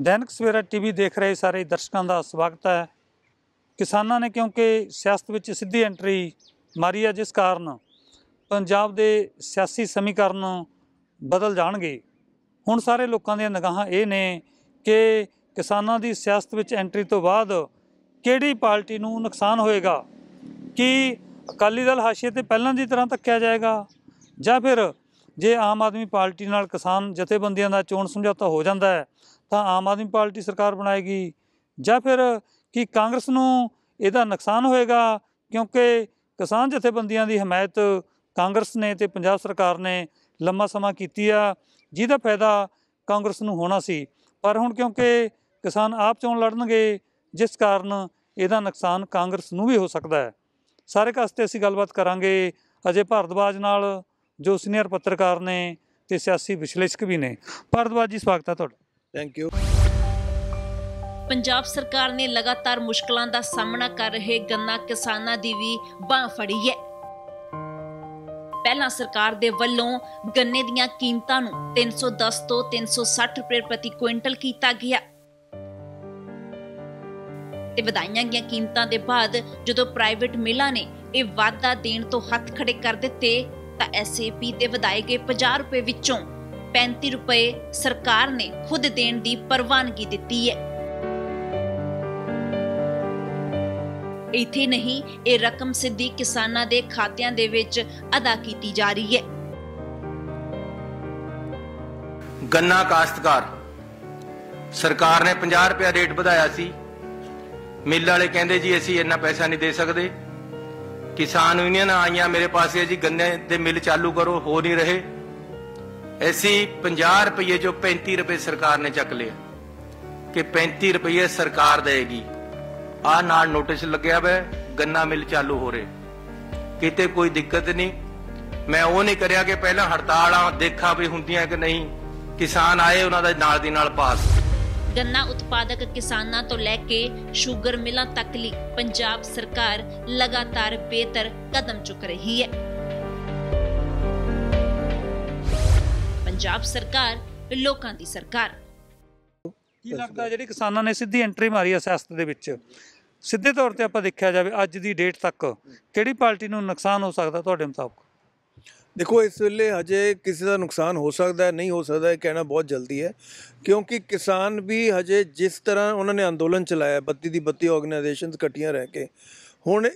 ਦੈਨਿਕ ਸਵੇਰਾ TV ਦੇਖ ਰਹੇ ਸਾਰੇ ਦਰਸ਼ਕਾਂ ਦਾ ਸਵਾਗਤ ਹੈ ਕਿਸਾਨਾਂ ਨੇ ਕਿਉਂਕਿ ਸਿਆਸਤ ਵਿੱਚ ਸਿੱਧੀ ਐਂਟਰੀ ਮਾਰੀ ਹੈ ਜਿਸ ਕਾਰਨ ਪੰਜਾਬ ਦੇ ਸਿਆਸੀ ਸਮੀਕਰਨ ਬਦਲ ਜਾਣਗੇ ਹੁਣ ਸਾਰੇ ਲੋਕਾਂ ਦੀਆਂ ਨਿਗਾਹਾਂ ਇਹ ਨੇ ਕਿ ਕਿਸਾਨਾਂ ਦੀ ਸਿਆਸਤ ਵਿੱਚ ਐਂਟਰੀ ਤੋਂ ਬਾਅਦ ਕਿਹੜੀ ਪਾਰਟੀ ਨੂੰ ਨੁਕਸਾਨ ਹੋਏਗਾ ਕੀ ਅਕਾਲੀ ਦਲ ਹਾਸ਼ੀਏ ਤੇ ਪਹਿਲਾਂ ਦੀ ਤਰ੍ਹਾਂ ਧੱਕਿਆ ਜਾਏਗਾ ਜਾਂ ਫਿਰ ਜੇ ਆਮ ਆਦਮੀ ਪਾਰਟੀ ਨਾਲ ਕਿਸਾਨ ਜਥੇਬੰਦੀਆਂ ਦਾ ਚੋਣ ਸਮਝੌਤਾ ਹੋ ਜਾਂਦਾ ਹੈ ਤਾਂ ਆਮ ਆਦਮੀ ਪਾਰਟੀ ਸਰਕਾਰ ਬਣਾਏਗੀ ਜਾਂ ਫਿਰ ਕਿ ਕਾਂਗਰਸ ਨੂੰ ਇਹਦਾ ਨੁਕਸਾਨ ਹੋਏਗਾ ਕਿਉਂਕਿ ਕਿਸਾਨ ਜਥੇਬੰਦੀਆਂ ਦੀ ਹਮਾਇਤ ਕਾਂਗਰਸ ਨੇ ਤੇ ਪੰਜਾਬ ਸਰਕਾਰ ਨੇ ਲੰਮਾ ਸਮਾਂ ਕੀਤੀ ਆ ਜਿਹਦਾ ਫਾਇਦਾ ਕਾਂਗਰਸ ਨੂੰ ਹੋਣਾ ਸੀ ਪਰ ਹੁਣ ਕਿਉਂਕਿ ਕਿਸਾਨ ਆਪ ਚੋਣ ਲੜਨਗੇ ਜਿਸ ਕਾਰਨ ਇਹਦਾ ਨੁਕਸਾਨ ਕਾਂਗਰਸ ਨੂੰ ਵੀ ਹੋ ਸਕਦਾ ਹੈ ਸਾਰੇ ਕਾਸਤੇ ਅਸੀਂ ਗੱਲਬਾਤ ਕਰਾਂਗੇ ਅਜੇ ਭਾਰਦਵਾਜ ਨਾਲ ਜੋ ਸੀਨੀਅਰ ਪੱਤਰਕਾਰ ਨੇ ਤੇ ਸਿਆਸੀ ਵਿਸ਼ਲੇਸ਼ਕ ਵੀ ਨੇ ਭਾਰਤਵਾਜ ਜੀ ਸਵਾਗਤ ਹੈ ਤੁਹਾਡਾ ਥੈਂਕ ਯੂ ਪੰਜਾਬ ਸਰਕਾਰ ਨੇ ਲਗਾਤਾਰ ਮੁਸ਼ਕਲਾਂ ਦਾ ਸਾਹਮਣਾ ਕਰ ਰਹੇ ਗੰਨਾ ਕਿਸਾਨਾਂ ਦੀ ਵੀ ਬਾਹ ਫੜੀ ਹੈ ਪਹਿਲਾਂ ਸਰਕਾਰ ਦੇ ਵੱਲੋਂ ਗੰਨੇ ਦੀਆਂ ਕੀਮਤਾਂ ਨੂੰ 310 ਤੋਂ 360 ਰੁਪਏ ਪ੍ਰਤੀ ਕੁਇੰਟਲ ਕੀਤਾ ਗਿਆ ਤੇ ਵਧਾਈਆਂ ਗਿਆ ਕੀਮਤਾਂ ਦੇ ਬਾਅਦ ਜਦੋਂ ਪ੍ਰਾਈਵੇਟ ਮਿਲਾਂ ਨੇ ਇਹ ਵਾਅਦਾ ਦੇਣ ਤੋਂ ਹੱਥ ਖੜੇ ਕਰ ਦਿੱਤੇ ਤਾਂ ਐਸਏਪੀ ਤੇ ਵਧਾਏ ਗਏ 50 ਰੁਪਏ ਵਿੱਚੋਂ 35 ਰੁਪਏ ਸਰਕਾਰ ਨੇ ਖੁਦ ਦੇਣ ਦੀ ਪ੍ਰਵਾਨਗੀ ਦਿੱਤੀ ਹੈ ਇਥੇ ਨਹੀਂ ਇਹ ਰਕਮ ਸਿੱਧੀ ਕਿਸਾਨਾਂ ਦੇ ਖਾਤਿਆਂ ਦੇ ਵਿੱਚ ਅਦਾ ਕੀਤੀ ਜਾ ਰਹੀ ਹੈ ਗੰਨਾ ਕਾਸ਼ਤਕਾਰ ਸਰਕਾਰ ਨੇ 50 ਰੁਪਏ ਰੇਟ ਵਧਾਇਆ ਸੀ ਮਿੱਲ ਵਾਲੇ ਕਹਿੰਦੇ ਜੀ ਅਸੀਂ ਇੰਨਾ ਪੈਸਾ ਨਹੀਂ ਦੇ ਸਕਦੇ ਕਿਸਾਨ ਯੂਨੀਅਨ ਆਈਆਂ ਮੇਰੇ ਪਾਸੇ ਜੀ ਗੰਨੇ ਦੇ ਮਿਲ ਚਾਲੂ ਕਰੋ ਹੋ ਨਹੀਂ ਰਹੇ ਐਸੀ 50 ਰੁਪਏ ਜੋ 35 ਰੁਪਏ ਸਰਕਾਰ ਨੇ ਚੱਕ ਲਿਆ ਕਿ 35 ਰੁਪਏ ਸਰਕਾਰ ਦੇਗੀ ਆ ਨਾਲ ਨੋਟਿਸ ਲੱਗਿਆ ਵੇ ਗੰਨਾ ਮਿਲ ਚਾਲੂ ਹੋ ਰਹੇ ਕਿਤੇ ਕੋਈ ਦਿੱਕਤ ਨਹੀਂ ਮੈਂ ਉਹ ਨਹੀਂ ਕਰਿਆ ਕਿ ਪਹਿਲਾਂ ਹੜਤਾਲਾਂ ਦੇਖਾਂ ਵੀ ਹੁੰਦੀਆਂ ਕਿ ਨਹੀਂ ਕਿਸਾਨ ਆਏ ਉਹਨਾਂ ਦਾ ਨਾਲ ਦੀ ਨਾਲ ਪਾਸ ਗੰਨਾ ਉਤਪਾਦਕ ਕਿਸਾਨਾਂ ਤੋਂ ਲੈ ਕੇ ਸ਼ੂਗਰ ਮਿਲਾਂ ਤੱਕ ਲਈ ਪੰਜਾਬ ਸਰਕਾਰ ਲਗਾਤਾਰ ਬਿਹਤਰ ਕਦਮ ਚੁੱਕ ਰਹੀ ਹੈ ਪੰਜਾਬ ਸਰਕਾਰ ਲੋਕਾਂ ਦੀ ਸਰਕਾਰ ਕੀ ਲੱਗਦਾ ਜਿਹੜੀ ਕਿਸਾਨਾਂ ਨੇ ਸਿੱਧੀ ਐਂਟਰੀ ਮਾਰੀ ਸਿਆਸਤ ਦੇ ਵਿੱਚ ਸਿੱਧੇ ਤੌਰ ਤੇ ਆਪਾਂ ਦੇਖਿਆ ਜਾਵੇ ਅੱਜ ਦੀ ਡੇਟ ਤੱਕ ਕਿਹੜੀ ਪਾਰਟੀ ਨੂੰ ਨੁਕਸਾਨ ਹੋ ਸਕਦਾ ਤੁਹਾਡੇ ਮੁਤਾਬਕ ਦੇਖੋ ਇਸ ਵੇਲੇ ਹਜੇ ਕਿਸੇ ਦਾ ਨੁਕਸਾਨ ਹੋ ਸਕਦਾ ਹੈ ਨਹੀਂ ਹੋ ਸਕਦਾ ਇਹ ਕਹਿਣਾ ਬਹੁਤ ਜਲਦੀ ਹੈ ਕਿਉਂਕਿ ਕਿਸਾਨ ਵੀ ਹਜੇ ਜਿਸ ਤਰ੍ਹਾਂ ਉਹਨਾਂ ਨੇ ਅੰਦੋਲਨ ਚਲਾਇਆ ਬੱਤੀ ਦੀ ਬੱਤੀ ਆਰਗੇਨਾਈਜੇਸ਼ਨਸ ਕੱਟੀਆਂ ਰਹਿ ਕੇ ਹੁਣ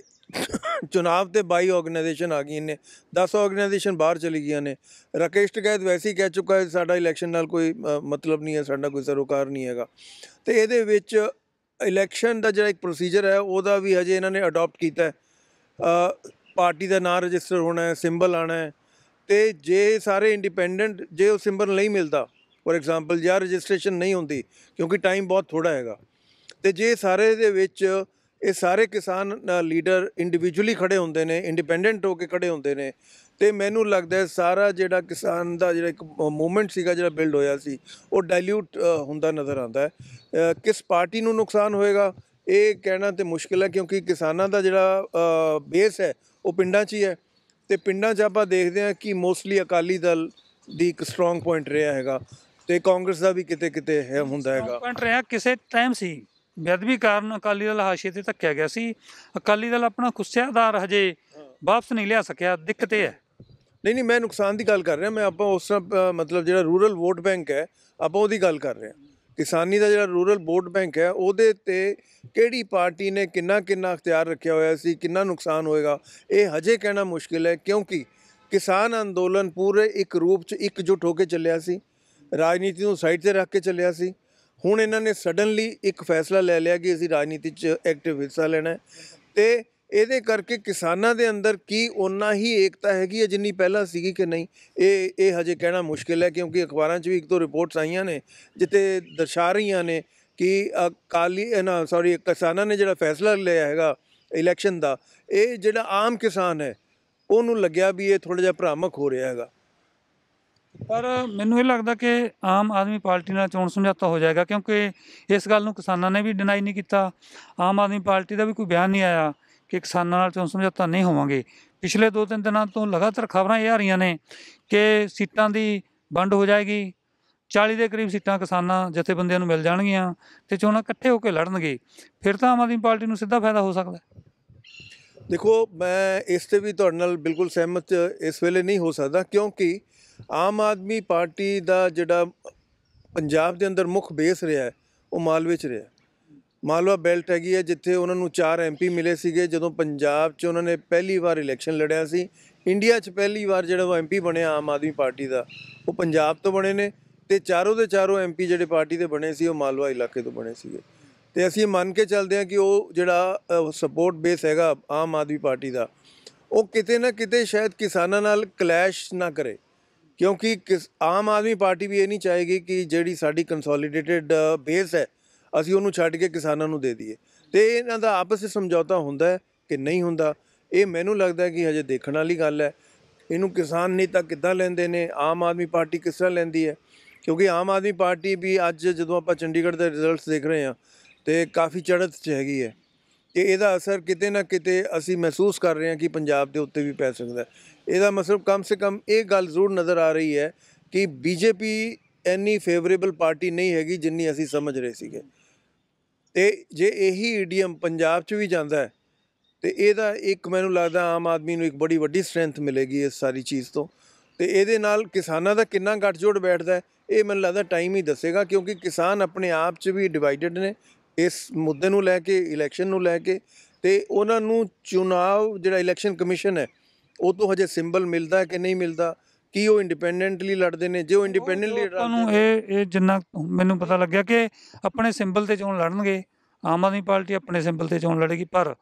ਚੋਣਾਂ ਤੇ 22 ਆਰਗੇਨਾਈਜੇਸ਼ਨ ਆ ਗਈਆਂ ਨੇ 10 ਆਰਗੇਨਾਈਜੇਸ਼ਨ ਬਾਹਰ ਚਲੀ ਗਈਆਂ ਨੇ ਰਾਕੇਸ਼ ਟਕੈਤ ਵੈਸੇ ਹੀ ਕਹਿ ਚੁੱਕਾ ਹੈ ਸਾਡਾ ਇਲੈਕਸ਼ਨ ਨਾਲ ਕੋਈ ਮਤਲਬ ਨਹੀਂ ਹੈ ਸਾਡਾ ਕੋਈ ਸਰੋਕਾਰ ਨਹੀਂ ਹੈਗਾ ਤੇ ਇਹਦੇ ਵਿੱਚ ਇਲੈਕਸ਼ਨ ਦਾ ਜਿਹੜਾ ਇੱਕ ਪ੍ਰੋਸੀਜਰ ਹੈ ਉਹਦਾ ਵੀ ਹਜੇ ਇਹਨਾਂ ਨੇ ਅਡਾਪਟ ਕੀਤਾ ਹੈ ਪਾਰਟੀ ਦਾ ਨਾਮ ਰਜਿਸਟਰ ਹੋਣਾ ਹੈ ਸਿੰਬਲ ਆਣਾ ਹੈ ਤੇ ਜੇ ਸਾਰੇ ਇੰਡੀਪੈਂਡੈਂਟ ਜੇ ਉਹ ਸਿੰਬਲ ਨਹੀਂ ਮਿਲਦਾ ਫੋਰ ਐਗਜ਼ਾਮਪਲ ਜਾਂ ਰਜਿਸਟ੍ਰੇਸ਼ਨ ਨਹੀਂ ਹੁੰਦੀ ਕਿਉਂਕਿ ਟਾਈਮ ਬਹੁਤ ਥੋੜਾ ਹੈਗਾ ਤੇ ਜੇ ਸਾਰੇ ਦੇ ਵਿੱਚ ਇਹ ਸਾਰੇ ਕਿਸਾਨ ਲੀਡਰ ਇੰਡੀਵਿਜੂਅਲੀ ਖੜੇ ਹੁੰਦੇ ਨੇ ਇੰਡੀਪੈਂਡੈਂਟ ਹੋ ਕੇ ਖੜੇ ਹੁੰਦੇ ਨੇ ਤੇ ਮੈਨੂੰ ਲੱਗਦਾ ਸਾਰਾ ਜਿਹੜਾ ਕਿਸਾਨ ਦਾ ਜਿਹੜਾ ਇੱਕ ਮੂਵਮੈਂਟ ਸੀਗਾ ਜਿਹੜਾ ਬਿਲਡ ਹੋਇਆ ਸੀ ਉਹ ਡਾਇਲੂਟ ਹੁੰਦਾ ਨਜ਼ਰ ਆਉਂਦਾ ਹੈ ਕਿਸ ਪਾਰਟੀ ਨੂੰ ਨੁਕਸਾਨ ਹੋਏਗਾ ਇਹ ਕਹਿਣਾ ਤੇ ਮੁਸ਼ਕਿਲ ਹੈ ਕਿਉਂਕਿ ਕਿਸਾਨਾਂ ਦਾ ਜਿਹੜਾ ਬੇਸ ਹੈ ਉਹ ਪਿੰਡਾਂ 'ਚ ਹੀ ਹੈ ਤੇ ਪਿੰਡਾਂ 'ਚ ਆਪਾਂ ਦੇਖਦੇ ਹਾਂ ਕਿ ਮੋਸਟਲੀ ਅਕਾਲੀ ਦਲ ਦੀ ਇੱਕ ਸਟਰੋਂਗ ਪੁਆਇੰਟ ਰਿਹਾ ਹੈਗਾ ਤੇ ਕਾਂਗਰਸ ਦਾ ਵੀ ਕਿਤੇ ਕਿਤੇ ਹੈ ਹੁੰਦਾ ਹੈਗਾ ਪੁਆਇੰਟ ਰਿਹਾ ਕਿਸੇ ਟਾਈਮ ਸੀ ਵੀ ਕਾਰਨ ਅਕਾਲੀ ਦਲ ਹਾਸ਼ੀਏ ਤੇ ਧੱਕਿਆ ਗਿਆ ਸੀ ਅਕਾਲੀ ਦਲ ਆਪਣਾ ਖੁੱਸਿਆਦਾਰ ਹਜੇ ਵਾਪਸ ਨਹੀਂ ਲਿਆ ਸਕਿਆ ਦਿੱਕਤ ਇਹ ਹੈ ਨਹੀਂ ਨਹੀਂ ਮੈਂ ਨੁਕਸਾਨ ਦੀ ਗੱਲ ਕਰ ਰਿਹਾ ਮੈਂ ਆਪਾਂ ਉਸ ਮਤਲਬ ਜਿਹੜਾ ਰੂਰਲ ਵੋਟ ਬੈਂਕ ਹੈ ਆਪਾਂ ਉਹਦੀ ਗੱਲ ਕਰ ਰਹੇ ਕਿਸਾਨੀ ਦਾ ਜਿਹੜਾ ਰੂਰਲ ਬੋਰਡ ਬੈਂਕ ਹੈ ਉਹਦੇ ਤੇ ਕਿਹੜੀ ਪਾਰਟੀ ਨੇ ਕਿੰਨਾ ਕਿੰਨਾ ਅਖਤਿਆਰ ਰੱਖਿਆ ਹੋਇਆ ਸੀ ਕਿੰਨਾ ਨੁਕਸਾਨ ਹੋਏਗਾ ਇਹ ਹਜੇ ਕਹਿਣਾ ਮੁਸ਼ਕਿਲ ਹੈ ਕਿਉਂਕਿ ਕਿਸਾਨ ਅੰਦੋਲਨ ਪੂਰੇ ਇੱਕ ਰੂਪ 'ਚ ਇਕਜੁੱਟ ਹੋ ਕੇ ਚੱਲਿਆ ਸੀ ਰਾਜਨੀਤੀ ਨੂੰ ਸਾਈਡ ਤੇ ਰੱਖ ਕੇ ਚੱਲਿਆ ਸੀ ਹੁਣ ਇਹਨਾਂ ਨੇ ਸਡਨਲੀ ਇੱਕ ਫੈਸਲਾ ਲੈ ਲਿਆ ਕਿ ਅਸੀਂ ਰਾਜਨੀਤੀ 'ਚ ਐਕਟਿਵ ਹਿੱਸਾ ਲੈਣਾ ਤੇ ਇਹਦੇ ਕਰਕੇ ਕਿਸਾਨਾਂ ਦੇ ਅੰਦਰ ਕੀ ਉਨਾ ਹੀ ਏਕਤਾ ਹੈਗੀ ਹੈ ਜਿੰਨੀ ਪਹਿਲਾਂ ਸੀਗੀ ਕਿ ਨਹੀਂ ਇਹ ਇਹ ਹਜੇ ਕਹਿਣਾ ਮੁਸ਼ਕਿਲ ਹੈ ਕਿਉਂਕਿ ਅਖਬਾਰਾਂ 'ਚ ਵੀ ਇੱਕ ਦੋ ਰਿਪੋਰਟਸ ਆਈਆਂ ਨੇ ਜਿੱਤੇ ਦਰਸਾ ਰਹੀਆਂ ਨੇ ਕਿ ਅਕਾਲੀ ਨਾ ਸੌਰੀ ਕਿਸਾਨਾਂ ਨੇ ਜਿਹੜਾ ਫੈਸਲਾ ਲਿਆ ਹੈਗਾ ਇਲੈਕਸ਼ਨ ਦਾ ਇਹ ਜਿਹੜਾ ਆਮ ਕਿਸਾਨ ਹੈ ਉਹਨੂੰ ਲੱਗਿਆ ਵੀ ਇਹ ਥੋੜਾ ਜਿਹਾ ਭ੍ਰਾਮਕ ਹੋ ਰਿਹਾ ਹੈਗਾ ਪਰ ਮੈਨੂੰ ਇਹ ਲੱਗਦਾ ਕਿ ਆਮ ਆਦਮੀ ਪਾਰਟੀ ਨਾਲ ਚੋਣ ਸਮਝੌਤਾ ਹੋ ਜਾਏਗਾ ਕਿਉਂਕਿ ਇਸ ਗੱਲ ਨੂੰ ਕਿਸਾਨਾਂ ਨੇ ਵੀ ਡਿਨਾਈ ਨਹੀਂ ਕੀਤਾ ਆਮ ਆਦਮੀ ਪਾਰਟੀ ਦਾ ਵੀ ਕੋਈ ਬਿਆਨ ਨਹੀਂ ਆਇਆ ਕਿ ਕਿਸਾਨਾਂ ਨਾਲ ਚੋਂ ਸਮਝੌਤਾ ਨਹੀਂ ਹੋਵਾਂਗੇ ਪਿਛਲੇ 2-3 ਦਿਨਾਂ ਤੋਂ ਲਗਾਤਾਰ ਖਬਰਾਂ ਇਹ ਆ ਰਹੀਆਂ ਨੇ ਕਿ ਸੀਟਾਂ ਦੀ ਵੰਡ ਹੋ ਜਾਏਗੀ 40 ਦੇ ਕਰੀਬ ਸੀਟਾਂ ਕਿਸਾਨਾਂ ਜਥੇਬੰਦੀਆਂ ਨੂੰ ਮਿਲ ਜਾਣਗੀਆਂ ਤੇ ਚੋਣਾਂ ਇਕੱਠੇ ਹੋ ਕੇ ਲੜਨਗੇ ਫਿਰ ਤਾਂ ਆਮ ਆਦਮੀ ਪਾਰਟੀ ਨੂੰ ਸਿੱਧਾ ਫਾਇਦਾ ਹੋ ਸਕਦਾ ਦੇਖੋ ਮੈਂ ਇਸ ਤੇ ਵੀ ਤੁਹਾਡੇ ਨਾਲ ਬਿਲਕੁਲ ਸਹਿਮਤ ਇਸ ਵੇਲੇ ਨਹੀਂ ਹੋ ਸਕਦਾ ਕਿਉਂਕਿ ਆਮ ਆਦਮੀ ਪਾਰਟੀ ਦਾ ਜਿਹੜਾ ਪੰਜਾਬ ਦੇ ਅੰਦਰ ਮੁੱਖ ਬੇਸ ਰਿਹਾ ਉਹ ਮਾਲਵੇ ਚ ਰਿਹਾ ਮਾਲਵਾ ਬੈਲਟ ਹੈਗੀ ਹੈ ਜਿੱਥੇ ਉਹਨਾਂ ਨੂੰ 4 ਐਮਪੀ ਮਿਲੇ ਸੀਗੇ ਜਦੋਂ ਪੰਜਾਬ 'ਚ ਉਹਨਾਂ ਨੇ ਪਹਿਲੀ ਵਾਰ ਇਲੈਕਸ਼ਨ ਲੜਿਆ ਸੀ ਇੰਡੀਆ 'ਚ ਪਹਿਲੀ ਵਾਰ ਜਿਹੜਾ ਉਹ ਐਮਪੀ ਬਣਿਆ ਆਮ ਆਦਮੀ ਪਾਰਟੀ ਦਾ ਉਹ ਪੰਜਾਬ ਤੋਂ ਬਣੇ ਨੇ ਤੇ ਚਾਰੋਂ ਦੇ ਚਾਰੋਂ ਐਮਪੀ ਜਿਹੜੇ ਪਾਰਟੀ ਦੇ ਬਣੇ ਸੀ ਉਹ ਮਾਲਵਾ ਇਲਾਕੇ ਤੋਂ ਬਣੇ ਸੀਗੇ ਤੇ ਅਸੀਂ ਮੰਨ ਕੇ ਚੱਲਦੇ ਹਾਂ ਕਿ ਉਹ ਜਿਹੜਾ ਸਪੋਰਟ ਬੇਸ ਹੈਗਾ ਆਮ ਆਦਮੀ ਪਾਰਟੀ ਦਾ ਉਹ ਕਿਤੇ ਨਾ ਕਿਤੇ ਸ਼ਾਇਦ ਕਿਸਾਨਾਂ ਨਾਲ ਕਲੈਸ਼ ਨਾ ਕਰੇ ਕਿਉਂਕਿ ਆਮ ਆਦਮੀ ਪਾਰਟੀ ਵੀ ਇਹ ਨਹੀਂ ਚਾਹੇਗੀ ਕਿ ਜਿਹੜੀ ਸਾਡੀ ਕੰਸੋਲੀਡੇਟਿਡ ਬੇਸ ਹੈ ਅਸੀਂ ਉਹਨੂੰ ਛੱਡ ਕੇ ਕਿਸਾਨਾਂ ਨੂੰ ਦੇ ਦਈਏ ਤੇ ਇਹਨਾਂ ਦਾ ਆਪਸ ਵਿੱਚ ਸਮਝੌਤਾ ਹੁੰਦਾ ਹੈ ਕਿ ਨਹੀਂ ਹੁੰਦਾ ਇਹ ਮੈਨੂੰ ਲੱਗਦਾ ਕਿ ਹਜੇ ਦੇਖਣ ਵਾਲੀ ਗੱਲ ਹੈ ਇਹਨੂੰ ਕਿਸਾਨ ਨੇਤਾ ਕਿੱਦਾਂ ਲੈਂਦੇ ਨੇ ਆਮ ਆਦਮੀ ਪਾਰਟੀ ਕਿਸ ਤਰ੍ਹਾਂ ਲੈਂਦੀ ਹੈ ਕਿਉਂਕਿ ਆਮ ਆਦਮੀ ਪਾਰਟੀ ਵੀ ਅੱਜ ਜਦੋਂ ਆਪਾਂ ਚੰਡੀਗੜ੍ਹ ਦੇ ਰਿਜ਼ਲਟਸ ਦੇਖ ਰਹੇ ਹਾਂ ਤੇ ਕਾਫੀ ਚੜ੍ਹਤ 'ਚ ਹੈਗੀ ਹੈ ਕਿ ਇਹਦਾ ਅਸਰ ਕਿਤੇ ਨਾ ਕਿਤੇ ਅਸੀਂ ਮਹਿਸੂਸ ਕਰ ਰਹੇ ਹਾਂ ਕਿ ਪੰਜਾਬ ਦੇ ਉੱਤੇ ਵੀ ਪੈ ਸਕਦਾ ਹੈ ਇਹਦਾ ਮਤਲਬ ਕਮ ਸੇ ਕਮ ਇਹ ਗੱਲ ਜ਼ਰੂਰ ਨਜ਼ਰ ਆ ਰਹੀ ਹੈ ਕਿ ਬੀਜੇਪੀ ਐਨੀ ਫੇਵਰੇਬਲ ਪਾਰਟੀ ਨਹੀਂ ਹੈਗੀ ਜਿੰਨੀ ਅਸੀਂ ਸਮਝ ਰਹੇ ਸੀਗੇ ਤੇ ਜੇ ਇਹੀ ਈਡੀਐਮ ਪੰਜਾਬ 'ਚ ਵੀ ਜਾਂਦਾ ਹੈ ਤੇ ਇਹਦਾ ਇੱਕ ਮੈਨੂੰ ਲੱਗਦਾ ਆਮ ਆਦਮੀ ਨੂੰ ਇੱਕ ਬੜੀ ਵੱਡੀ ਸਟਰੈਂਥ ਮਿਲੇਗੀ ਇਸ ਸਾਰੀ ਚੀਜ਼ ਤੋਂ ਤੇ ਇਹਦੇ ਨਾਲ ਕਿਸਾਨਾਂ ਦਾ ਕਿੰਨਾ ਗੱਠਜੋੜ ਬੈਠਦਾ ਇਹ ਮੈਨੂੰ ਲੱਗਦਾ ਟਾਈਮ ਹੀ ਦੱਸੇਗਾ ਕਿਉਂਕਿ ਕਿਸਾਨ ਆਪਣੇ ਆਪ 'ਚ ਵੀ ਡਿਵਾਈਡਡ ਨੇ ਇਸ ਮੁੱਦੇ ਨੂੰ ਲੈ ਕੇ ਇਲੈਕਸ਼ਨ ਨੂੰ ਲੈ ਕੇ ਤੇ ਉਹਨਾਂ ਨੂੰ ਚੁਣਾਵ ਜਿਹੜਾ ਇਲੈਕਸ਼ਨ ਕਮਿਸ਼ਨ ਹੈ ਉਹ ਤੋਂ ਹਜੇ ਸਿੰਬਲ ਮਿਲਦਾ ਕਿ ਨਹੀਂ ਮਿਲਦਾ ਕੀ ਉਹ ਇੰਡੀਪੈਂਡੈਂਟਲੀ ਲੜਦੇ ਨੇ ਜੇ ਉਹ ਇੰਡੀਪੈਂਡੈਂਟਲੀ ਲੜਦੇ ਤੁਹਾਨੂੰ ਇਹ ਇਹ ਜਿੰਨਾ ਮੈਨੂੰ ਪਤਾ ਲੱਗਿਆ ਕਿ ਆਪਣੇ ਸਿੰਬਲ ਤੇ ਚੋਣ ਲੜਨਗੇ ਆਮ ਆਦਮੀ ਪਾਰਟੀ ਆਪਣੇ ਸਿੰਬਲ ਤੇ ਚੋਣ ਲੜੇਗੀ ਪਰ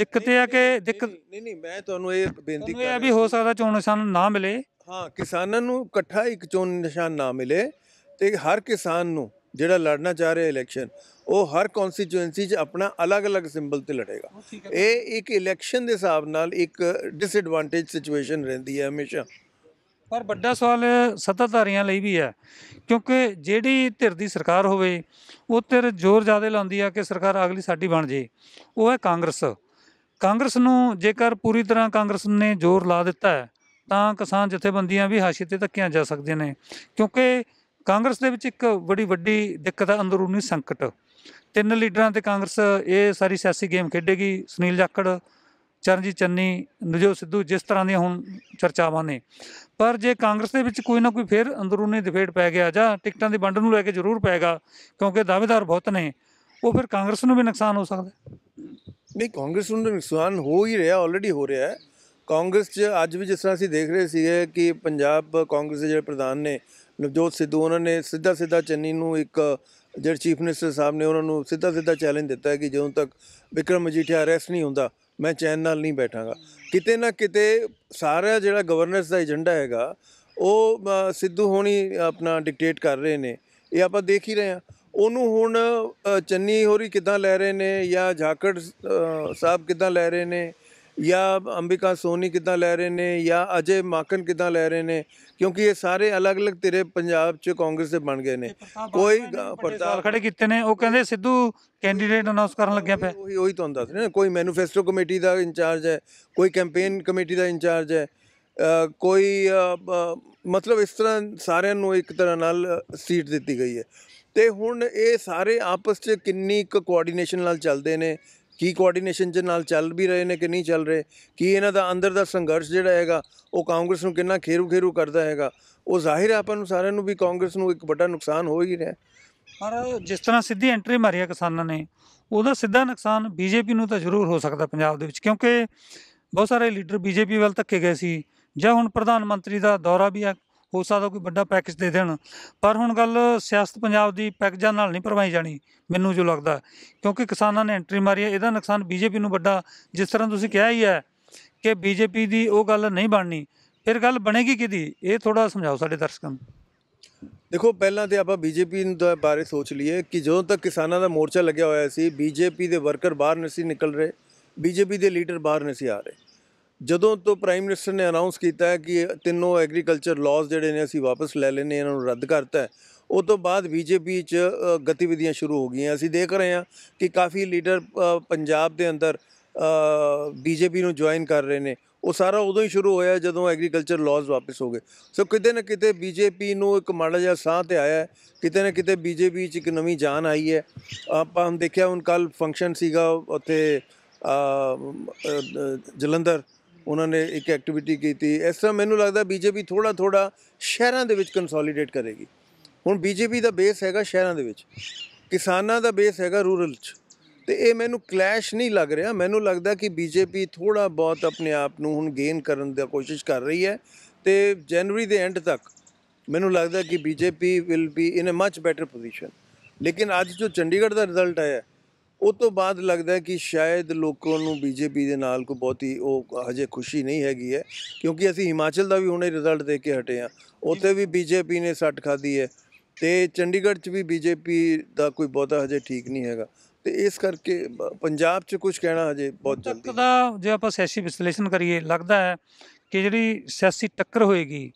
ਦਿੱਕਤ ਇਹ ਆ ਕਿ ਦਿੱਕਤ ਨਹੀਂ ਨਹੀਂ ਮੈਂ ਤੁਹਾਨੂੰ ਇਹ ਬੇਨਤੀ ਕਰ ਰਿਹਾ ਵੀ ਹੋ ਸਕਦਾ ਚੋਣ ਨਿਸ਼ਾਨ ਨਾ ਮਿਲੇ ਹਾਂ ਕਿਸਾਨਾਂ ਨੂੰ ਇਕੱਠਾ ਇੱਕ ਚੋਣ ਨਿਸ਼ਾਨ ਨਾ ਮਿਲੇ ਤੇ ਹਰ ਕਿਸਾਨ ਨੂੰ ਜਿਹੜਾ ਲੜਨਾ ਚਾਹ ਰਿਹਾ ਇਲੈਕਸ਼ਨ ਉਹ ਹਰ ਕਨਸਟੀਚੁਐਂਸੀ 'ਚ ਆਪਣਾ ਅਲੱਗ-ਅਲੱਗ ਸਿੰਬਲ ਤੇ ਲੜੇਗਾ ਇਹ ਇੱਕ ਇਲੈਕਸ਼ਨ ਦੇ ਹਿਸਾਬ ਨਾਲ ਇੱਕ ਡਿਸਐਡਵਾਂਟੇਜ ਸਿਚੁਏਸ਼ਨ ਰਹਿੰਦੀ ਹੈ ਹਮੇਸ਼ਾ ਪਰ ਵੱਡਾ ਸਵਾਲ ਸੱਤਾਧਾਰੀਆਂ ਲਈ ਵੀ ਹੈ ਕਿਉਂਕਿ ਜਿਹੜੀ ਧਿਰ ਦੀ ਸਰਕਾਰ ਹੋਵੇ ਉਹ ਧਿਰ ਜ਼ੋਰ ਜ਼ਿਆਦਾ ਲਾਉਂਦੀ ਆ ਕਿ ਸਰਕਾਰ ਅਗਲੀ ਸਾਡੀ ਬਣ ਜੇ ਉਹ ਹੈ ਕਾਂਗਰਸ ਕਾਂਗਰਸ ਨੂੰ ਜੇਕਰ ਪੂਰੀ ਤਰ੍ਹਾਂ ਕਾਂਗਰਸ ਨੇ ਜ਼ੋਰ ਲਾ ਦਿੱਤਾ ਹੈ ਤਾਂ ਕਿਸਾਨ ਜਥੇਬੰਦੀਆਂ ਵੀ ਹਾਸ਼ੀ ਤੇ ਧੱਕੀਆਂ ਜਾ ਸਕਦੀਆਂ ਨੇ ਕਿਉਂਕਿ ਕਾਂਗਰਸ ਦੇ ਵਿੱਚ ਇੱਕ ਬੜੀ ਵੱਡੀ ਦਿੱਕਤ ਹੈ ਅੰਦਰੂਨੀ ਸੰਕਟ ਤਿੰਨ ਲੀਡਰਾਂ ਤੇ ਕਾਂਗਰਸ ਇਹ ਸਾਰੀ ਸਿਆਸੀ ਗੇਮ ਖੇਡੇਗੀ ਸੁਨੀਲ ਜਾਖੜ ਚਰਨਜੀਤ ਚੰਨੀ ਨਜੋ ਸਿੱਧੂ ਜਿਸ ਤਰ੍ਹਾਂ ਦੀਆਂ ਹੁਣ ਚਰਚਾਵਾਂ ਨੇ ਪਰ ਜੇ ਕਾਂਗਰਸ ਦੇ ਵਿੱਚ ਕੋਈ ਨਾ ਕੋਈ ਫੇਰ ਅੰਦਰੂਨੀ ਡਿਬੇਟ ਪੈ ਗਿਆ ਜਾਂ ਟਿਕਟਾਂ ਦੀ ਵੰਡ ਨੂੰ ਲੈ ਕੇ ਜ਼ਰੂਰ ਪੈਗਾ ਕਿਉਂਕਿ ਦਾਅਵੇਦਾਰ ਬਹੁਤ ਨੇ ਉਹ ਫਿਰ ਕਾਂਗਰਸ ਨੂੰ ਵੀ ਨੁਕਸਾਨ ਹੋ ਸਕਦਾ ਨਹੀਂ ਕਾਂਗਰਸ ਨੂੰ ਨੁਕਸਾਨ ਹੋ ਹੀ ਰਿਹਾ ਆਲਰੇਡੀ ਹੋ ਰਿਹਾ ਹੈ ਕਾਂਗਰਸ 'ਚ ਅੱਜ ਵੀ ਜਿਸ ਤਰ੍ਹਾਂ ਅਸੀਂ ਦੇਖ ਰਹੇ ਸੀਗੇ ਕਿ ਪੰਜਾਬ ਕਾਂਗਰਸ ਦੇ ਜਿਹੜੇ ਪ੍ਰਧਾਨ ਨੇ ਨਵਜੋਤ ਸਿੱਧੂ ਉਹਨਾਂ ਨੇ ਸਿੱਧਾ ਸਿੱਧਾ ਚੰਨੀ ਨੂੰ ਇੱਕ ਜਿਹੜੇ ਚੀਫ ਮਿਨਿਸਟਰ ਸਾਹਿਬ ਨੇ ਉਹਨਾਂ ਨੂੰ ਸਿੱਧਾ ਸਿੱਧਾ ਚੈਲੰਜ ਦਿੱਤਾ ਹੈ ਕਿ ਜਦੋਂ ਤੱਕ ਵਿਕਰਮ ਅਜੀਠਿਆ ਅਰੈਸਟ ਨਹੀਂ ਹੁੰਦਾ ਮੈਂ ਚੈਨ ਨਾਲ ਨਹੀਂ ਬੈਠਾਂਗਾ ਕਿਤੇ ਨਾ ਕਿਤੇ ਸਾਰਾ ਜਿਹੜਾ ਗਵਰਨੈਂਸ ਦਾ ਏਜੰਡਾ ਹੈਗਾ ਉਹ ਸਿੱਧੂ ਹੋਣੀ ਆਪਣਾ ਡਿਕਟੇਟ ਕਰ ਰਹੇ ਨੇ ਇਹ ਆਪਾਂ ਦੇਖ ਹੀ ਰਹੇ ਹਾਂ ਉਹਨੂੰ ਹੁਣ ਚੰਨੀ ਹੋਰੀ ਕਿਦਾਂ ਲੈ ਰਹੇ ਨੇ ਜਾਂ ਝਾਕੜ ਸਾਹਿਬ ਕਿਦਾਂ ਲੈ ਰਹੇ ਨੇ ਜਾਂ ਅੰਬਿਕਾ ਸੋਨੀ ਕਿਦਾਂ ਲੈ ਰਹੇ ਨੇ ਜਾਂ ਅਜੇ ਮਾਕਨ ਕਿਦਾਂ ਲੈ ਰਹੇ ਨੇ ਕਿਉਂਕਿ ਇਹ ਸਾਰੇ ਅਲੱਗ-ਅਲੱਗ ਤੇਰੇ ਪੰਜਾਬ 'ਚ ਕਾਂਗਰਸ ਦੇ ਬਣ ਗਏ ਨੇ ਕੋਈ ਪ੍ਰਚਾਰ ਖੜੇ ਕੀਤੇ ਨੇ ਉਹ ਕਹਿੰਦੇ ਸਿੱਧੂ ਕੈਂਡੀਡੇਟ ਅਨਾਉਂਸ ਕਰਨ ਲੱਗਿਆ ਪਿਆ ਉਹੀ ਉਹੀ ਤੁਹਾਨੂੰ ਦੱਸ ਰਿਹਾ ਕੋਈ ਮੈਨੀਫੈਸਟੋ ਕਮੇਟੀ ਦਾ ਇੰਚਾਰਜ ਹੈ ਕੋਈ ਕੈਂਪੇਨ ਕਮੇਟੀ ਦਾ ਇੰਚਾਰਜ ਹੈ ਕੋਈ ਮਤਲਬ ਇਸ ਤਰ੍ਹਾਂ ਸਾਰਿਆਂ ਨੂੰ ਇੱਕ ਤਰ੍ਹਾਂ ਨਾਲ ਸੀਟ ਦਿੱਤੀ ਗਈ ਹੈ ਤੇ ਹੁਣ ਇਹ ਸਾਰੇ ਆਪਸ 'ਚ ਕਿੰਨੀ ਕੁ ਕੋਆਰਡੀਨੇਸ਼ਨ ਨਾਲ ਚੱਲਦੇ ਨੇ ਕੀ ਕੋਆਰਡੀਨੇਸ਼ਨ ਦੇ ਨਾਲ ਚੱਲ ਵੀ ਰਹੇ ਨੇ ਕਿ ਨਹੀਂ ਚੱਲ ਰਹੇ ਕੀ ਇਹਨਾਂ ਦਾ ਅੰਦਰ ਦਾ ਸੰਘਰਸ਼ ਜਿਹੜਾ ਹੈਗਾ ਉਹ ਕਾਂਗਰਸ ਨੂੰ ਕਿੰਨਾ ਖੇਰੂ ਖੇਰੂ ਕਰਦਾ ਹੈਗਾ ਉਹ ਜ਼ਾਹਿਰ ਹੈ ਆਪਾਂ ਨੂੰ ਸਾਰਿਆਂ ਨੂੰ ਵੀ ਕਾਂਗਰਸ ਨੂੰ ਇੱਕ ਵੱਡਾ ਨੁਕਸਾਨ ਹੋ ਹੀ ਰਿਹਾ ਪਰ ਜਿਸ ਤਰ੍ਹਾਂ ਸਿੱਧੀ ਐਂਟਰੀ ਮਾਰੀ ਕਿਸਾਨਾਂ ਨੇ ਉਹਦਾ ਸਿੱਧਾ ਨੁਕਸਾਨ ਬੀਜੇਪੀ ਨੂੰ ਤਾਂ ਜ਼ਰੂਰ ਹੋ ਸਕਦਾ ਪੰਜਾਬ ਦੇ ਵਿੱਚ ਕਿਉਂਕਿ ਬਹੁਤ ਸਾਰੇ ਲੀਡਰ ਬੀਜੇਪੀ ਵੱਲ ਧੱਕੇ ਗਏ ਸੀ ਜਾਂ ਹੁਣ ਪ੍ਰਧਾਨ ਮੰਤਰੀ ਦਾ ਦੌਰਾ ਵੀ ਹੈ ਹੋ ਸਕਦਾ ਕੋਈ ਵੱਡਾ ਪੈਕੇਜ ਦੇ ਦੇਣ ਪਰ ਹੁਣ ਗੱਲ ਸਿਆਸਤ ਪੰਜਾਬ ਦੀ ਪੈਕੇਜਾਂ ਨਾਲ ਨਹੀਂ ਪਰਵਾਈ ਜਾਣੀ ਮੈਨੂੰ ਜੋ ਲੱਗਦਾ ਕਿਉਂਕਿ ਕਿਸਾਨਾਂ ਨੇ ਐਂਟਰੀ ਮਾਰੀ ਹੈ ਇਹਦਾ ਨੁਕਸਾਨ ਬੀਜੇਪੀ ਨੂੰ ਵੱਡਾ ਜਿਸ ਤਰ੍ਹਾਂ ਤੁਸੀਂ ਕਿਹਾ ਹੀ ਹੈ ਕਿ ਬੀਜੇਪੀ ਦੀ ਉਹ ਗੱਲ ਨਹੀਂ ਬਣਨੀ ਫਿਰ ਗੱਲ ਬਣੇਗੀ ਕਿਦੀ ਇਹ ਥੋੜਾ ਸਮਝਾਓ ਸਾਡੇ ਦਰਸ਼ਕਾਂ ਨੂੰ ਦੇਖੋ ਪਹਿਲਾਂ ਤੇ ਆਪਾਂ ਬੀਜੇਪੀ ਦੇ ਬਾਰੇ ਸੋਚ ਲਈਏ ਕਿ ਜਦੋਂ ਤੱਕ ਕਿਸਾਨਾਂ ਦਾ ਮੋਰਚਾ ਲੱਗਿਆ ਹੋਇਆ ਸੀ ਬੀਜੇਪੀ ਦੇ ਵਰਕਰ ਬਾਹਰ ਨਹੀਂ ਸੀ ਨਿਕਲ ਰਹੇ ਬੀਜੇਪੀ ਦੇ ਲੀਡਰ ਬਾਹਰ ਨਹੀਂ ਸੀ ਆ ਰਹੇ ਜਦੋਂ ਤੋਂ ਪ੍ਰਾਈਮ ਮਿਨਿਸਟਰ ਨੇ ਅਨਾਉਂਸ ਕੀਤਾ ਕਿ ਤਿੰਨੋਂ ਐਗਰੀਕਲਚਰ ਲਾਜ਼ ਜਿਹੜੇ ਨੇ ਅਸੀਂ ਵਾਪਸ ਲੈ ਲੈਨੇ ਇਹਨਾਂ ਨੂੰ ਰੱਦ ਕਰਤਾ ਉਹ ਤੋਂ ਬਾਅਦ ਬੀਜੇਪੀ 'ਚ ਗਤੀਵਿਧੀਆਂ ਸ਼ੁਰੂ ਹੋ ਗਈਆਂ ਅਸੀਂ ਦੇਖ ਰਹੇ ਹਾਂ ਕਿ ਕਾਫੀ ਲੀਡਰ ਪੰਜਾਬ ਦੇ ਅੰਦਰ ਬੀਜੇਪੀ ਨੂੰ ਜੁਆਇਨ ਕਰ ਰਹੇ ਨੇ ਉਹ ਸਾਰਾ ਉਦੋਂ ਹੀ ਸ਼ੁਰੂ ਹੋਇਆ ਜਦੋਂ ਐਗਰੀਕਲਚਰ ਲਾਜ਼ ਵਾਪਸ ਹੋ ਗਏ ਸੋ ਕਿਤੇ ਨਾ ਕਿਤੇ ਬੀਜੇਪੀ ਨੂੰ ਇੱਕ ਮਾੜਾ ਜਿਹਾ ਸਾਹ ਤੇ ਆਇਆ ਕਿਤੇ ਨਾ ਕਿਤੇ ਬੀਜੇਪੀ 'ਚ ਇੱਕ ਨਵੀਂ ਜਾਨ ਆਈ ਹੈ ਆਪਾਂ ਹਮ ਦੇਖਿਆ ਹੁਣ ਕੱਲ ਫੰਕਸ਼ਨ ਸੀਗਾ ਉੱਥੇ ਜਲੰਧਰ ਉਹਨਾਂ ਨੇ ਇੱਕ ਐਕਟੀਵਿਟੀ ਕੀਤੀ ਇਸ ਤਰ੍ਹਾਂ ਮੈਨੂੰ ਲੱਗਦਾ ਬੀਜੇਪੀ ਥੋੜਾ ਥੋੜਾ ਸ਼ਹਿਰਾਂ ਦੇ ਵਿੱਚ ਕੰਸੋਲੀਡੇਟ ਕਰੇਗੀ ਹੁਣ ਬੀਜੇਪੀ ਦਾ ਬੇਸ ਹੈਗਾ ਸ਼ਹਿਰਾਂ ਦੇ ਵਿੱਚ ਕਿਸਾਨਾਂ ਦਾ ਬੇਸ ਹੈਗਾ ਰੂਰਲ 'ਚ ਤੇ ਇਹ ਮੈਨੂੰ ਕਲੈਸ਼ ਨਹੀਂ ਲੱਗ ਰਿਹਾ ਮੈਨੂੰ ਲੱਗਦਾ ਕਿ ਬੀਜੇਪੀ ਥੋੜਾ ਬਹੁਤ ਆਪਣੇ ਆਪ ਨੂੰ ਹੁਣ ਗੇਨ ਕਰਨ ਦੀ ਕੋਸ਼ਿਸ਼ ਕਰ ਰਹੀ ਹੈ ਤੇ ਜਨਵਰੀ ਦੇ ਐਂਡ ਤੱਕ ਮੈਨੂੰ ਲੱਗਦਾ ਕਿ BJP will be in a much better position ਲੇਕਿਨ ਅੱਜ ਜੋ ਚੰਡੀਗੜ੍ਹ ਦਾ ਰਿਜ਼ਲਟ ਆਇਆ ਉਹ ਤੋਂ ਬਾਅਦ ਲੱਗਦਾ ਹੈ ਕਿ ਸ਼ਾਇਦ ਲੋਕਾਂ ਨੂੰ ਬੀਜੇਪੀ ਦੇ ਨਾਲ ਕੋਈ ਬਹੁਤੀ ਉਹ ਹਜੇ ਖੁਸ਼ੀ ਨਹੀਂ ਹੈਗੀ ਹੈ ਕਿਉਂਕਿ ਅਸੀਂ ਹਿਮਾਚਲ ਦਾ ਵੀ ਹੁਣੇ ਰਿਜ਼ਲਟ ਦੇ ਕੇ ਹਟੇ ਆ ਉੱਥੇ ਵੀ ਬੀਜੇਪੀ ਨੇ ਸੱਟ ਖਾਦੀ ਹੈ ਤੇ ਚੰਡੀਗੜ੍ਹ 'ਚ ਵੀ ਬੀਜੇਪੀ ਦਾ ਕੋਈ ਬਹੁਤਾ ਹਜੇ ਠੀਕ ਨਹੀਂ ਹੈਗਾ ਤੇ ਇਸ ਕਰਕੇ ਪੰਜਾਬ 'ਚ ਕੁਝ ਕਹਿਣਾ ਹਜੇ ਬਹੁਤ ਜਲਦੀ ਦਾ ਜੇ ਆਪਾਂ ਸਿਆਸੀ ਵਿਸ਼ਲੇਸ਼ਣ ਕਰੀਏ ਲੱਗਦਾ ਹੈ ਕਿ ਜਿਹੜੀ ਸਿਆਸੀ ਟੱਕਰ ਹੋਏਗੀ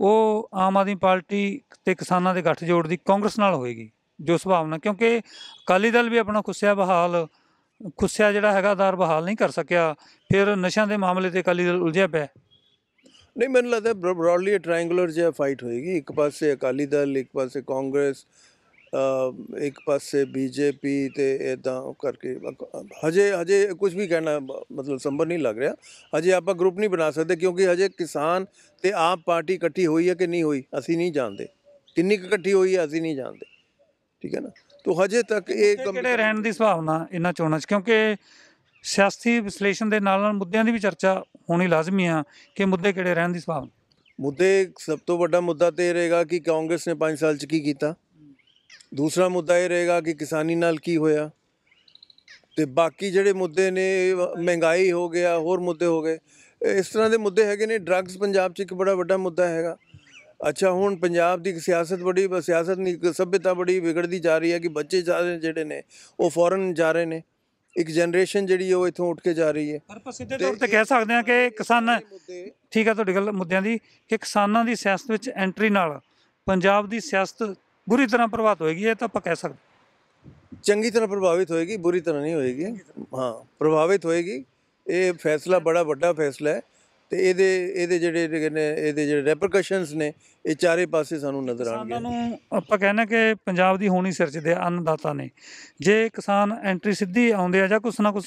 ਉਹ ਆਮ ਆਦਮੀ ਪਾਰਟੀ ਤੇ ਕਿਸਾਨਾਂ ਦੇ ਗੱਠਜੋੜ ਦੀ ਕਾਂਗਰਸ ਨਾਲ ਹੋਏਗੀ ਜੋ ਸੁਭਾਵਨਾ ਕਿਉਂਕਿ ਅਕਾਲੀ ਦਲ ਵੀ ਆਪਣਾ ਖੁੱਸਿਆ ਬਹਾਲ ਖੁੱਸਿਆ ਜਿਹੜਾ ਹੈਗਾ ਦਾਰ ਬਹਾਲ ਨਹੀਂ ਕਰ ਸਕਿਆ ਫਿਰ ਨਸ਼ਿਆਂ ਦੇ ਮਾਮਲੇ ਤੇ ਅਕਾਲੀ ਦਲ ਉਲਝਿਆ ਪਿਆ ਨਹੀਂ ਮੈਨੂੰ ਲੱਗਦਾ ਬ੍ਰੌਡਲੀ ਟ੍ਰਾਇੰਗੂਲਰ ਜਿਹਾ ਫਾਈਟ ਹੋਏਗੀ ਇੱਕ ਪਾਸੇ ਅਕਾਲੀ ਦਲ ਇੱਕ ਪਾਸੇ ਕਾਂਗਰਸ ਇੱਕ ਪਾਸੇ ਬੀਜੇਪੀ ਤੇ ਇਦਾਂ ਕਰਕੇ ਹਜੇ ਹਜੇ ਕੁਝ ਵੀ ਕਹਿਣਾ ਮਤਲਬ ਸੰਭਵ ਨਹੀਂ ਲੱਗ ਰਿਹਾ ਹਜੇ ਆਪਾਂ ਗਰੁੱਪ ਨਹੀਂ ਬਣਾ ਸਕਦੇ ਕਿਉਂਕਿ ਹਜੇ ਕਿਸਾਨ ਤੇ ਆਪ ਪਾਰਟੀ ਇਕੱਠੀ ਹੋਈ ਹੈ ਕਿ ਨਹੀਂ ਹੋਈ ਅਸੀਂ ਨਹੀਂ ਜਾਣਦੇ ਕਿੰਨੀ ਇਕੱਠੀ ਹੋਈ ਹੈ ਅਸੀਂ ਨਹੀਂ ਜਾਣਦੇ ਠੀਕ ਹੈ ਨਾ ਤੋਂ ਹਜੇ ਤੱਕ ਇਹ ਕਿਹੜੇ ਰਹਿਣ ਦੀ ਸੰਭਾਵਨਾ ਇਹਨਾਂ ਚੋਣਾਂ 'ਚ ਕਿਉਂਕਿ ਸਿਆਸੀ ਵਿਸ਼ਲੇਸ਼ਣ ਦੇ ਨਾਲ ਨਾਲ ਮੁੱਦਿਆਂ ਦੀ ਵੀ ਚਰਚਾ ਹੋਣੀ ਲਾਜ਼ਮੀ ਆ ਕਿ ਮੁੱਦੇ ਕਿਹੜੇ ਰਹਿਣ ਦੀ ਸੰਭਾਵਨਾ ਮੁੱਦੇ ਸਭ ਤੋਂ ਵੱਡਾ ਮੁੱਦਾ ਤੇ ਰਹੇਗਾ ਕਿ ਕਾਂਗਰਸ ਨੇ 5 ਸਾਲ 'ਚ ਕੀ ਕੀਤਾ ਦੂਸਰਾ ਮੁੱਦਾ ਇਹ ਰਹੇਗਾ ਕਿ ਕਿਸਾਨੀ ਨਾਲ ਕੀ ਹੋਇਆ ਤੇ ਬਾਕੀ ਜਿਹੜੇ ਮੁੱਦੇ ਨੇ ਮਹਿੰਗਾਈ ਹੋ ਗਿਆ ਹੋਰ ਮੁੱਦੇ ਹੋ ਗਏ ਇਸ ਤਰ੍ਹਾਂ ਦੇ ਮੁੱਦੇ ਹੈਗੇ ਨੇ ਡਰੱਗਸ ਪੰਜਾਬ 'ਚ ਇੱਕ ਬੜਾ ਵੱਡਾ ਮੁੱਦਾ ਹੈਗਾ ਅੱਛਾ ਹੁਣ ਪੰਜਾਬ ਦੀ ਸਿਆਸਤ ਬੜੀ ਸਿਆਸਤ ਨਹੀਂ ਸਭਿਤਾ ਬੜੀ ਵਿਗੜਦੀ ਜਾ ਰਹੀ ਹੈ ਕਿ ਬੱਚੇ ਜਾ ਰਹੇ ਜਿਹੜੇ ਨੇ ਉਹ ਫੋਰਨ ਜਾ ਰਹੇ ਨੇ ਇੱਕ ਜਨਰੇਸ਼ਨ ਜਿਹੜੀ ਉਹ ਇਥੋਂ ਉੱਠ ਕੇ ਜਾ ਰਹੀ ਹੈ ਪਰ ਸਿੱਧੇ ਤੌਰ ਤੇ ਕਹਿ ਸਕਦੇ ਹਾਂ ਕਿ ਕਿਸਾਨ ਠੀਕ ਹੈ ਤੁਹਾਡੀ ਗੱਲ ਮੁੱਦਿਆਂ ਦੀ ਕਿ ਕਿਸਾਨਾਂ ਦੀ ਸਿਆਸਤ ਵਿੱਚ ਐਂਟਰੀ ਨਾਲ ਪੰਜਾਬ ਦੀ ਸਿਆਸਤ ਬੁਰੀ ਤਰ੍ਹਾਂ ਪ੍ਰਭਾਵਿਤ ਹੋਏਗੀ ਇਹ ਤਾਂ ਆਪਾਂ ਕਹਿ ਸਕਦੇ ਚੰਗੀ ਤਰ੍ਹਾਂ ਪ੍ਰਭਾਵਿਤ ਹੋਏਗੀ ਬੁਰੀ ਤਰ੍ਹਾਂ ਨਹੀਂ ਹੋਏਗੀ ਹਾਂ ਪ੍ਰਭਾਵਿਤ ਹੋਏਗੀ ਇਹ ਫੈਸਲਾ ਬੜਾ ਵੱਡਾ ਫੈਸਲਾ ਹੈ ਤੇ ਇਹਦੇ ਇਹਦੇ ਜਿਹੜੇ ਨੇ ਇਹਦੇ ਜਿਹੜੇ ਰੈਪਰਕਸ਼ਨਸ ਨੇ ਇਹ ਚਾਰੇ ਪਾਸੇ ਸਾਨੂੰ ਨਜ਼ਰ ਆਣਗੇ ਸਾਨੂੰ ਆਪਾਂ ਕਹਿੰਦੇ ਕਿ ਪੰਜਾਬ ਦੀ ਹੋਣੀ ਦੇ ਅੰਨਦਾਤਾ ਨੇ ਜੇ ਕਿਸਾਨ ਐਂਟਰੀ ਸਿੱਧੀ ਆਉਂਦੇ ਆ ਜਾਂ ਕੁਛ ਨਾ ਕੁਛ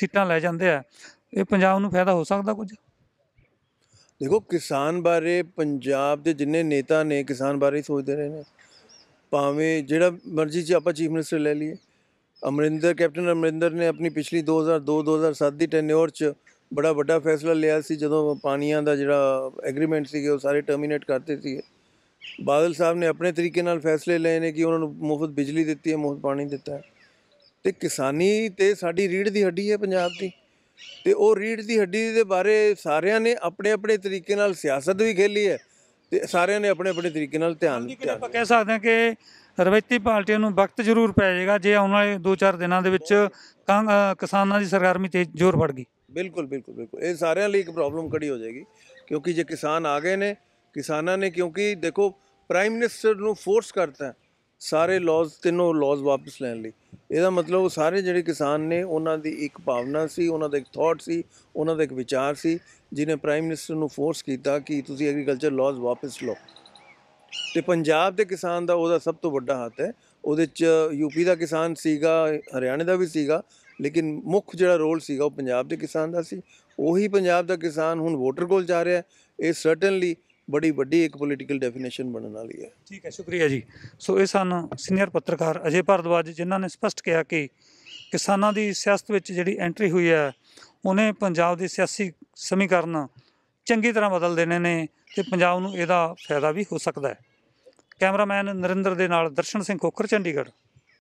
ਸੀਟਾਂ ਲੈ ਜਾਂਦੇ ਆ ਇਹ ਪੰਜਾਬ ਨੂੰ ਫਾਇਦਾ ਹੋ ਸਕਦਾ ਕੁਝ ਦੇਖੋ ਕਿਸਾਨ ਬਾਰੇ ਪੰਜਾਬ ਦੇ ਜਿੰਨੇ ਨੇਤਾ ਨੇ ਕਿਸਾਨ ਬਾਰੇ ਸੋਚਦੇ ਰਹੇ ਨੇ ਭਾਵੇਂ ਜਿਹੜਾ ਮਰਜ਼ੀ ਚ ਆਪਾਂ ਚੀਫ ਮਿਨਿਸਟਰ ਲੈ ਲਈਏ ਅਮਰਿੰਦਰ ਕੈਪਟਨ ਅਮਰਿੰਦਰ ਨੇ ਆਪਣੀ ਪਿਛਲੀ 2002 2007 ਦੀ ਟੈਨਿਓਰ ਚ ਬੜਾ ਵੱਡਾ ਫੈਸਲਾ ਲਿਆ ਸੀ ਜਦੋਂ ਪਾਣੀਆਂ ਦਾ ਜਿਹੜਾ ਐਗਰੀਮੈਂਟ ਸੀਗੇ ਉਹ ਸਾਰੇ ਟਰਮੀਨੇਟ ਕਰਤੇ ਸੀ ਬਾਦਲ ਸਾਹਿਬ ਨੇ ਆਪਣੇ ਤਰੀਕੇ ਨਾਲ ਫੈਸਲੇ ਲਏ ਨੇ ਕਿ ਉਹਨਾਂ ਨੂੰ ਮੁਫਤ ਬਿਜਲੀ ਦਿੱਤੀ ਹੈ ਮੁਫਤ ਪਾਣੀ ਦਿੱਤਾ ਹੈ ਤੇ ਕਿਸਾਨੀ ਤੇ ਸਾਡੀ ਰੀੜ ਦੀ ਹੱਡੀ ਹੈ ਪੰਜਾਬ ਦੀ ਤੇ ਉਹ ਰੀੜ ਦੀ ਹੱਡੀ ਦੇ ਬਾਰੇ ਸਾਰਿਆਂ ਨੇ ਆਪਣੇ ਆਪਣੇ ਤਰੀਕੇ ਨਾਲ ਸਿਆਸਤ ਵੀ ਖੇਲੀ ਹੈ ਤੇ ਸਾਰਿਆਂ ਨੇ ਆਪਣੇ ਆਪਣੇ ਤਰੀਕੇ ਨਾਲ ਧਿਆਨ ਦਿੱਤਾ ਆਪਾਂ ਕਹਿ ਸਕਦੇ ਹਾਂ ਕਿ ਰਵਾਇਤੀ ਪਾਰਟੀਆਂ ਨੂੰ ਵਕਤ ਜ਼ਰੂਰ ਪੈ ਜਾਏਗਾ ਜੇ ਆਉਣ ਵਾਲੇ 2-4 ਦਿਨਾਂ ਦੇ ਵਿੱਚ ਕਿਸਾਨਾਂ ਦੀ ਸਰਗਰਮੀ ਤੇਜ਼ ਜ਼ੋਰ ਫੜ ਗਈ ਬਿਲਕੁਲ ਬਿਲਕੁਲ ਬਿਲਕੁਲ ਇਹ ਸਾਰਿਆਂ ਲਈ ਇੱਕ ਪ੍ਰੋਬਲਮ ਖੜੀ ਹੋ ਜਾਏਗੀ ਕਿਉਂਕਿ ਜੇ ਕਿਸਾਨ ਆ ਗਏ ਨੇ ਕਿਸਾਨਾਂ ਨੇ ਕਿਉਂਕਿ ਦੇਖੋ ਪ੍ਰਾਈਮ ਮਿਨਿਸਟਰ ਨੂੰ ਫੋਰਸ ਕਰਤਾ ਸਾਰੇ ਲਾਜ਼ ਤਿੰਨੋਂ ਲਾਜ਼ ਵਾਪਸ ਲੈਣ ਲਈ ਇਹਦਾ ਮਤਲਬ ਉਹ ਸਾਰੇ ਜਿਹੜੇ ਕਿਸਾਨ ਨੇ ਉਹਨਾਂ ਦੀ ਇੱਕ ਭਾਵਨਾ ਸੀ ਉਹਨਾਂ ਦਾ ਇੱਕ ਥਾਟ ਸੀ ਉਹਨਾਂ ਦਾ ਇੱਕ ਵਿਚਾਰ ਸੀ ਜਿਨੇ ਪ੍ਰਾਈਮ ਮਿਨਿਸਟਰ ਨੂੰ ਫੋਰਸ ਕੀਤਾ ਕਿ ਤੁਸੀਂ ਐਗਰੀਕਲਚਰ ਲਾਜ਼ ਵਾਪਸ ਲਓ ਤੇ ਪੰਜਾਬ ਦੇ ਕਿਸਾਨ ਦਾ ਉਹਦਾ ਸਭ ਤੋਂ ਵੱਡਾ ਹੱਥ ਹੈ ਉਹਦੇ ਚ ਯੂਪੀ ਦਾ ਕਿਸਾਨ ਸੀਗਾ ਹਰਿਆਣੇ ਦਾ ਵੀ ਸੀਗਾ ਲੇਕਿਨ ਮੁੱਖ ਜਿਹੜਾ ਰੋਲ ਸੀਗਾ ਉਹ ਪੰਜਾਬ ਦੇ ਕਿਸਾਨ ਦਾ ਸੀ ਉਹੀ ਪੰਜਾਬ ਦਾ ਕਿਸਾਨ ਹੁਣ ਵੋਟਰ ਕੋਲ ਜਾ ਰਿਹਾ ਇਹ ਸਰਟਨਲੀ ਬੜੀ ਵੱਡੀ ਇੱਕ ਪੋਲੀਟੀਕਲ ਡੈਫੀਨੇਸ਼ਨ ਬਣਨ ਵਾਲੀ ਹੈ ਠੀਕ ਹੈ ਸ਼ੁਕਰੀਆ ਜੀ ਸੋ ਇਹ ਸਨ ਸੀਨੀਅਰ ਪੱਤਰਕਾਰ ਅਜੇ ਭਾਰਦਵਾਜ ਜਿਨ੍ਹਾਂ ਨੇ ਸਪਸ਼ਟ ਕਿਹਾ ਕਿ ਕਿਸਾਨਾਂ ਦੀ ਸਿਆਸਤ ਵਿੱਚ ਜਿਹੜੀ ਐਂਟਰੀ ਹੋਈ ਹੈ ਉਹਨੇ ਪੰਜਾਬ ਦੇ ਸਿਆਸੀ ਸਮੀਕਰਨ ਚੰਗੀ ਤਰ੍ਹਾਂ ਬਦਲ ਦੇਣੇ ਨੇ ਤੇ ਪੰਜਾਬ ਨੂੰ ਇਹਦਾ ਫਾਇਦਾ ਵੀ ਹੋ ਸਕਦਾ ਹੈ ਕੈਮਰਾਮੈਨ ਨਰਿੰਦਰ ਦੇ ਨਾਲ ਦਰਸ਼ਨ ਸਿੰਘ ਖੋਖਰ ਚੰਡੀਗੜ੍ਹ